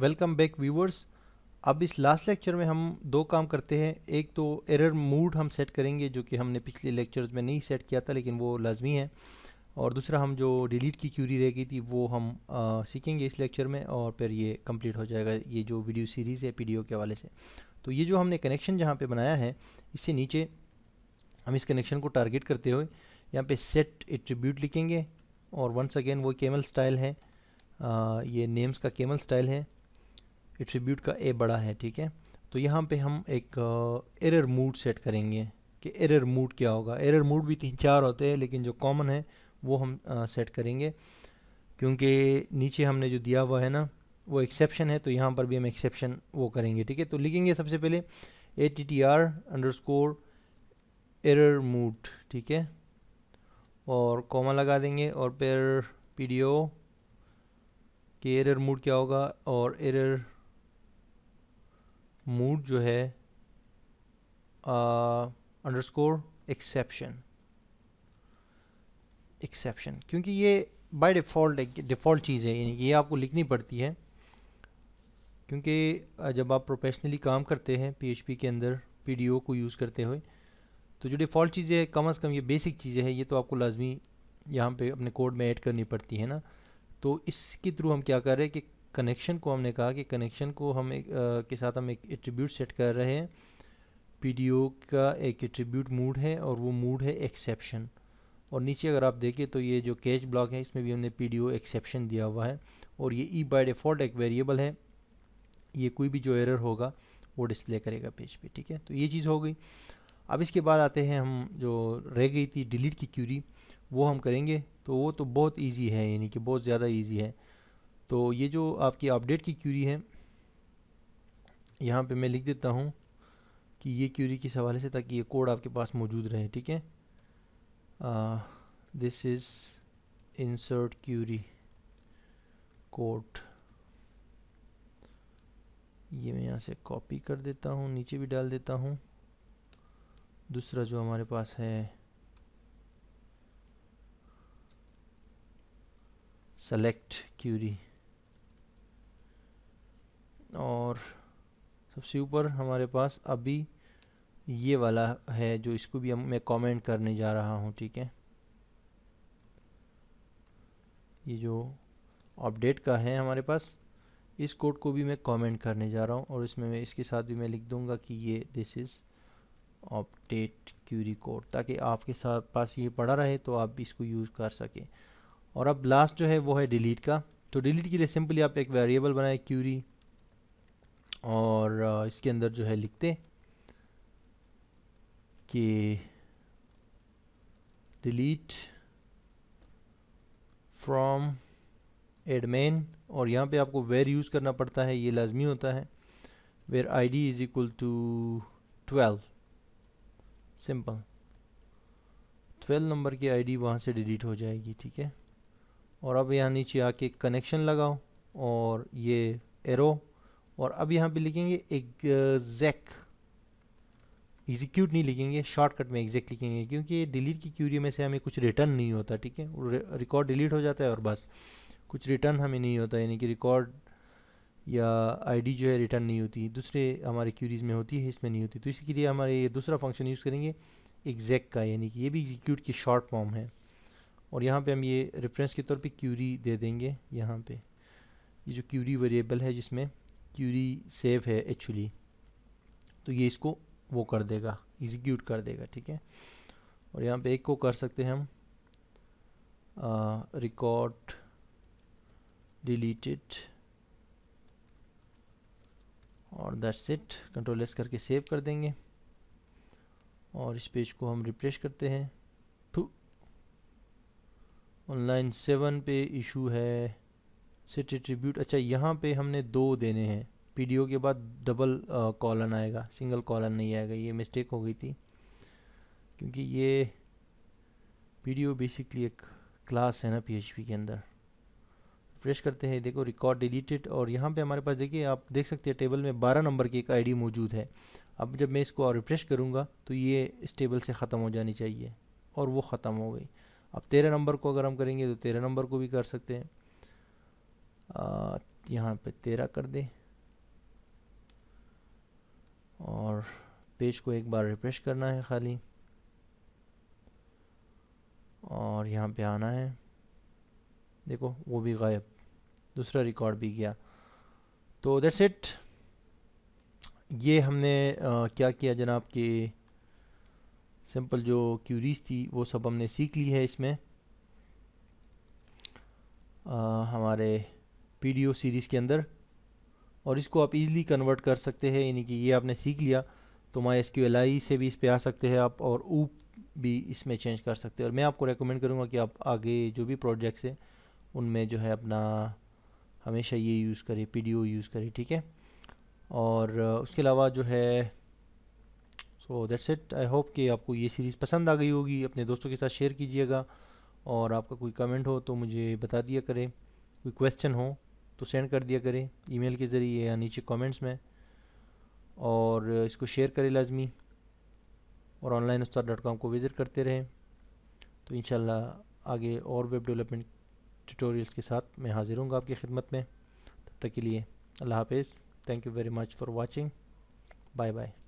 welcome back viewers अब इस last lecture में हम दो काम करते हैं एक तो एरर मूड हम सेट करेंगे जो कि हमने पिछले लेक्चर्स में नहीं सेट किया था लेकिन वो लाजमी है और दूसरा हम जो डिलीट की क्यूरी रह गई थी वो हम आ, सीखेंगे इस लेक्चर में और फिर ये कंप्लीट हो जाएगा ये जो वीडियो सीरीज़ है पी के हवाले से तो ये जो हमने कनेक्शन जहाँ पर बनाया है इससे नीचे हम इस कनेक्शन को टारगेट करते हुए यहाँ पर सेट एट्रीब्यूट लिखेंगे और वंस अगेन वो केमल स्टाइल है आ, ये नेम्स का केमल स्टाइल है एट्रीब्यूट का ए बड़ा है ठीक है तो यहाँ पे हम एक एरर मूड सेट करेंगे कि एरर मूड क्या होगा एरर मूड भी तीन चार होते हैं लेकिन जो कॉमन है वो हम सेट uh, करेंगे क्योंकि नीचे हमने जो दिया हुआ है ना वो एक्सेप्शन है तो यहाँ पर भी हम एक्सेप्शन वो करेंगे ठीक है तो लिखेंगे सबसे पहले A T T R underscore error mode ठीक है और कॉमा लगा देंगे और फिर पी डी ओ कि एरर मूड क्या होगा और एरर मूड जो है अंडरस्कोर एक्सेप्शन एक्सेप्शन क्योंकि ये बाय डिफ़ॉल्ट एक डिफ़ॉल्ट चीज़ है यानी ये आपको लिखनी पड़ती है क्योंकि uh, जब आप प्रोफेशनली काम करते हैं पीएचपी के अंदर पीडीओ को यूज़ करते हुए तो जो डिफ़ॉल्ट चीज़ें हैं कम अज़ कम ये बेसिक चीज़ें हैं ये तो आपको लाजमी यहाँ पे अपने कोड में ऐड करनी पड़ती है ना तो इसके थ्रू हम क्या कर रहे हैं कि कनेक्शन को हमने कहा कि कनेक्शन को हम एक आ, के साथ हम एक एट्रीब्यूट सेट कर रहे हैं पी का एक एट्रीब्यूट मूड है और वो मूड है एक्सेप्शन और नीचे अगर आप देखें तो ये जो कैच ब्लॉक है इसमें भी हमने पी एक्सेप्शन दिया हुआ है और ये ई बाय डिफ़ॉल्ट एक वेरिएबल है ये कोई भी जो एरर होगा वो डिस्प्ले करेगा पेज पे ठीक है तो ये चीज़ हो गई अब इसके बाद आते हैं हम जो रह गई थी डिलीट की क्यूरी वो हम करेंगे तो वो तो बहुत ईजी है यानी कि बहुत ज़्यादा ईजी है तो ये जो आपकी अपडेट की क्यूरी है यहाँ पे मैं लिख देता हूँ कि ये क्यूरी किस हवाले से ताकि ये कोड आपके पास मौजूद रहे ठीक है this is insert query code ये मैं यहाँ से कॉपी कर देता हूँ नीचे भी डाल देता हूँ दूसरा जो हमारे पास है सेलेक्ट क्यूरी और सबसे ऊपर हमारे पास अभी ये वाला है जो इसको भी हम मैं कमेंट करने जा रहा हूँ ठीक है ये जो अपडेट का है हमारे पास इस कोड को भी मैं कमेंट करने जा रहा हूँ और इसमें मैं इसके साथ भी मैं लिख दूँगा कि ये this is update query code ताकि आपके साथ पास ये पड़ा रहे तो आप भी इसको यूज़ कर सकें और अब लास्ट जो है वो है डिलीट का तो डिलीट के लिए सिंपली आप एक वेरिएबल बनाए क्यूरी और इसके अंदर जो है लिखते कि डिलीट फ्रॉम एडमेन और यहाँ पे आपको वेर यूज़ करना पड़ता है ये लाजमी होता है where I D is equal to twelve simple twelve number की आई डी वहाँ से डिलीट हो जाएगी ठीक है और अब यहाँ नीचे आके कनेक्शन लगाओ और ये एरो और अब यहाँ पे लिखेंगे एग्जैक एग्जीक्यूट नहीं लिखेंगे शॉर्टकट में एग्जैक्ट लिखेंगे क्योंकि डिलीट की क्यूरी में से हमें कुछ रिटर्न नहीं होता ठीक है रिकॉर्ड डिलीट हो जाता है और बस कुछ रिटर्न हमें नहीं होता यानी कि रिकॉर्ड या आईडी जो है रिटर्न नहीं होती दूसरे हमारे क्यूरीज में होती है इसमें नहीं होती तो इसके लिए हमारे ये दूसरा फंक्शन यूज़ करेंगे एग्जैक का यानी कि ये भी एग्जीक्यूट की शॉर्ट फॉर्म है और यहाँ पे हम ये रेफरेंस के तौर पे क्यूरी दे देंगे यहाँ पे ये जो क्यूरी वेरिएबल है जिसमें क्यूरी सेफ है एक्चुअली तो ये इसको वो कर देगा एग्जीक्यूट कर देगा ठीक है और यहाँ पे एक को कर सकते हैं हम रिकॉर्ड डिलीटेड और दैट्स इट कंट्रोल एस करके सेव कर देंगे और इस पेज को हम रिप्लेस करते हैं टू ऑनलाइन सेवन पे इशू है सिट एट्रीब्यूट अच्छा यहाँ पे हमने दो देने हैं पी के बाद डबल कॉलन आएगा सिंगल कॉलन नहीं आएगा ये मिस्टेक हो गई थी क्योंकि ये पी बेसिकली एक क्लास है ना पी के अंदर फ्रेश करते हैं देखो रिकॉर्ड डिलीटेड और यहाँ पे हमारे पास देखिए आप देख सकते हैं टेबल में 12 नंबर की एक आईडी मौजूद है अब जब मैं इसको रिफ्रेश करूँगा तो ये इस टेबल से ख़त्म हो जानी चाहिए और वो ख़त्म हो गई अब तेरह नंबर को अगर हम करेंगे तो तेरह नंबर को भी कर सकते हैं यहाँ पे तेरह कर दें और पेज को एक बार रिफ्रेश करना है खाली और यहाँ पे आना है देखो वो भी गायब दूसरा रिकॉर्ड भी गया तो दैट्स इट ये हमने आ, क्या किया जनाब कि सिंपल जो क्यूरीज थी वो सब हमने सीख ली है इसमें आ, हमारे पी सीरीज़ के अंदर और इसको आप इजीली कन्वर्ट कर सकते हैं यानी कि ये आपने सीख लिया तो माई एस से भी इस पर आ सकते हैं आप और ऊप भी इसमें चेंज कर सकते हैं और मैं आपको रेकमेंड करूँगा कि आप आगे जो भी प्रोजेक्ट्स हैं उनमें जो है अपना हमेशा ये यूज़ करें पी यूज़ करें ठीक है और उसके अलावा जो है so that's it I hope कि आपको ये सीरीज़ पसंद आ गई होगी अपने दोस्तों के साथ शेयर कीजिएगा और आपका कोई कमेंट हो तो मुझे बता दिया करें कोई क्वेश्चन हो तो सेंड कर दिया करें ईमेल के ज़रिए या नीचे कमेंट्स में और इसको शेयर करें लाजमी और ऑनलाइन उस्ताद डॉट कॉम को विज़िट करते रहें तो इन आगे और वेब डेवलपमेंट ट्यूटोरियल्स के साथ मैं हाज़िर हूँ आपकी खिदमत में तब तक के लिए अल्लाह हाफिज़ thank you very much for watching bye bye